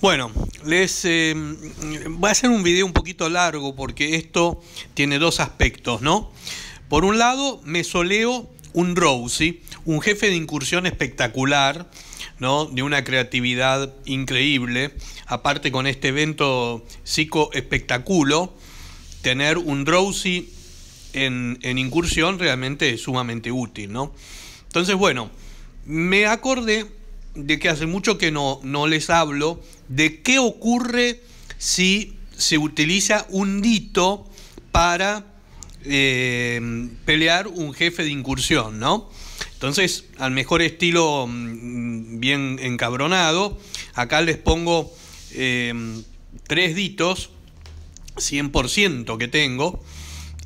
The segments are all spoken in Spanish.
Bueno, les eh, voy a hacer un video un poquito largo porque esto tiene dos aspectos, ¿no? Por un lado, me soleo un rosy, un jefe de incursión espectacular, ¿no? De una creatividad increíble. Aparte con este evento psico tener un rosy en, en incursión realmente es sumamente útil, ¿no? Entonces, bueno, me acordé de que hace mucho que no, les hablo, de qué ocurre si se utiliza un dito para eh, pelear un jefe de incursión, ¿no? Entonces, al mejor estilo mm, bien encabronado, acá les pongo eh, tres ditos, 100% que tengo,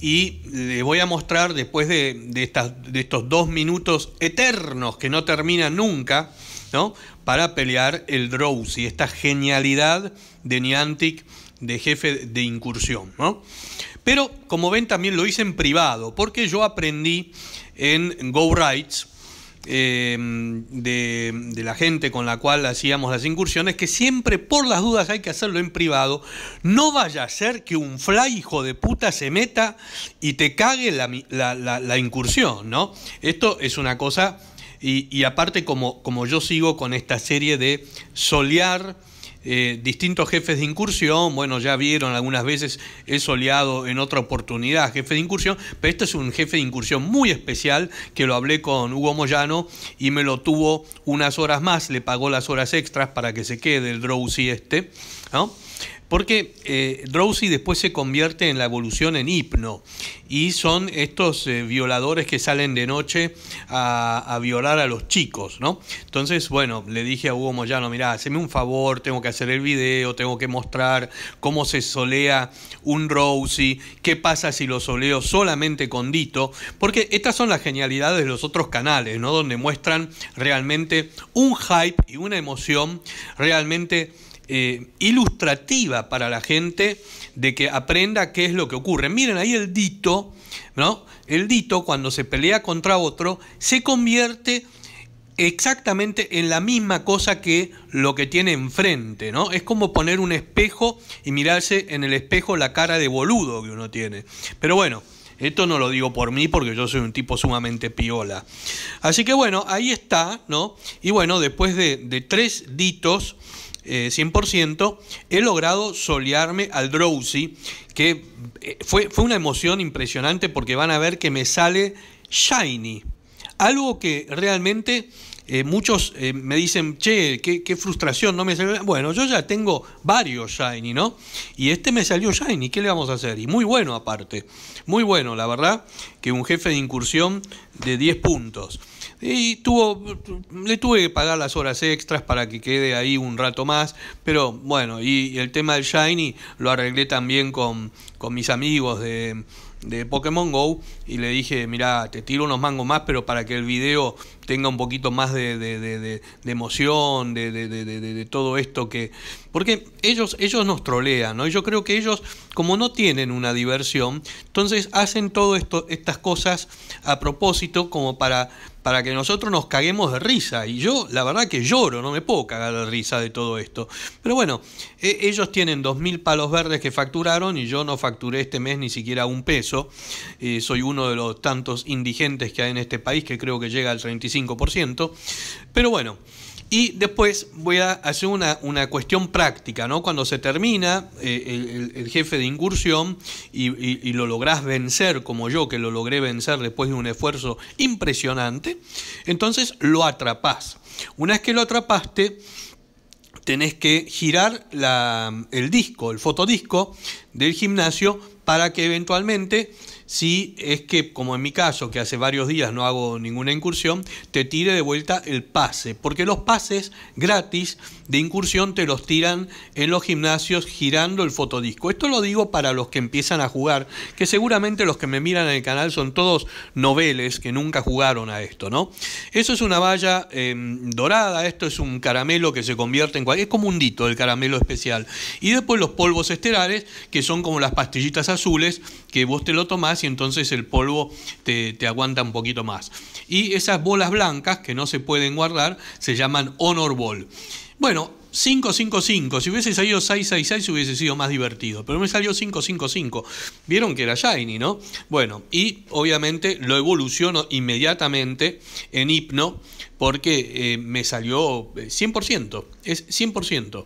y le voy a mostrar después de, estas, de estos dos minutos eternos que no terminan nunca, ¿no? Para pelear el Drowsy, esta genialidad de Niantic de jefe de incursión, ¿no? Pero como ven también lo hice en privado, porque yo aprendí en Go Rights Em, de, la gente con la cual hacíamos las incursiones, que siempre por las dudas hay que hacerlo en privado. No vaya a ser que un fly hijo de puta se meta y te cague la, incursión, ¿no? Esto es una cosa, y, aparte como, como yo sigo con esta serie de solear eh, distintos jefes de incursión, bueno, ya vieron algunas veces, he soleado en otra oportunidad jefe de incursión, pero este es un jefe de incursión muy especial que lo hablé con Hugo Moyano y me lo tuvo unas horas más, le pagó las horas extras para que se quede el Drowsy este, porque eh, después se convierte en la evolución en hipno y son estos eh, violadores que salen de noche a, violar a los chicos, ¿no? Entonces, bueno, le dije a Hugo Moyano, mirá, haceme un favor, tengo que hacer el video, tengo que mostrar cómo se solea un Drowsy, qué pasa si lo soleo solamente con Dito, porque estas son las genialidades de los otros canales, ¿no? Donde muestran realmente un hype y una emoción realmente eh, ilustrativa para la gente de que aprenda qué es lo que ocurre. Miren ahí el dito, ¿no? El dito cuando se pelea contra otro se convierte exactamente en la misma cosa que lo que tiene enfrente, ¿no? Es como poner un espejo y mirarse en el espejo la cara de boludo que uno tiene. Pero bueno, esto no lo digo por mí porque yo soy un tipo sumamente piola. Así que bueno, ahí está, ¿no? Y bueno, después de tres ditos, 100%, eh, he logrado solearme al Drowsy, que eh, fue, fue una emoción impresionante porque van a ver que me sale shiny. Algo que realmente eh, muchos me dicen, che, qué, frustración, no me salió. Bueno, yo ya tengo varios Shiny, ¿no? Y este me salió Shiny, ¿qué le vamos a hacer? Y muy bueno aparte, muy bueno, la verdad, que un jefe de incursión de 10 puntos. Y tuvo, le tuve que pagar las horas extras para que quede ahí un rato más, pero bueno, y, el tema del Shiny lo arreglé también con, mis amigos de, de Pokémon Go y le dije, mira, te tiro unos mangos más, pero para que el video tenga un poquito más de, de, de, de emoción, de, todo esto que... Porque ellos, ellos nos trolean, ¿no? Y yo creo que ellos, como no tienen una diversión, entonces hacen todas estas cosas a propósito como para para que nosotros nos caguemos de risa. Y yo, la verdad que lloro, no me puedo cagar de risa de todo esto. Pero bueno, e, ellos tienen 2.000 palos verdes que facturaron y yo no facturé este mes ni siquiera un peso. Eh, soy uno de los tantos indigentes que hay en este país que creo que llega al 35%. Pero bueno. Y después voy a hacer una, cuestión práctica, ¿no? Cuando se termina eh, el, jefe de incursión y, lo lográs vencer, como yo que lo logré vencer después de un esfuerzo impresionante, entonces lo atrapas Una vez que lo atrapaste, tenés que girar el disco, el fotodisco del gimnasio para que eventualmente si es que, como en mi caso, que hace varios días no hago ninguna incursión, te tire de vuelta el pase, porque los pases gratis de incursión te los tiran en los gimnasios girando el fotodisco. Esto lo digo para los que empiezan a jugar, que seguramente los que me miran en el canal son todos noveles que nunca jugaron a esto, ¿no? Eso es una valla em, dorada, esto es un caramelo que se convierte en cualquier, es como un dito el caramelo especial. Y después los polvos estelares, que son como las pastillitas azules, que vos te lo tomás entonces el polvo te, aguanta un poquito más. Y esas bolas blancas que no se pueden guardar se llaman honor ball. Bueno, 555. Si hubiese salido 666 hubiese sido más divertido. Pero me salió 555. Vieron que era Shiny, ¿no? Bueno, y obviamente lo evoluciono inmediatamente en hipno porque eh, me salió 100%. Eh, es 100%.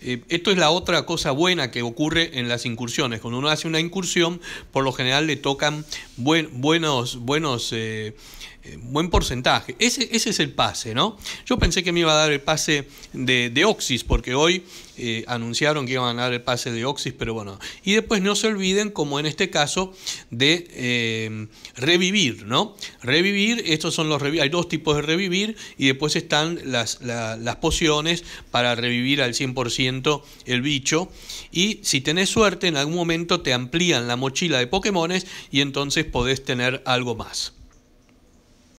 Eh, esto es la otra cosa buena que ocurre en las incursiones. Cuando uno hace una incursión, por lo general le tocan buen, buenos, buenos eh, eh, buen porcentaje. Ese, es el pase, ¿no? Yo pensé que me iba a dar el pase de, de Oxys, porque hoy eh, anunciaron que iban a dar el pase de Oxys, pero bueno. Y después no se olviden, como en este caso, de eh, revivir, ¿no? Revivir, estos son los hay dos tipos de revivir, y después están las, las pociones para revivir al 100% el bicho. Y si tenés suerte, en algún momento te amplían la mochila de Pokémones y entonces podés tener algo más.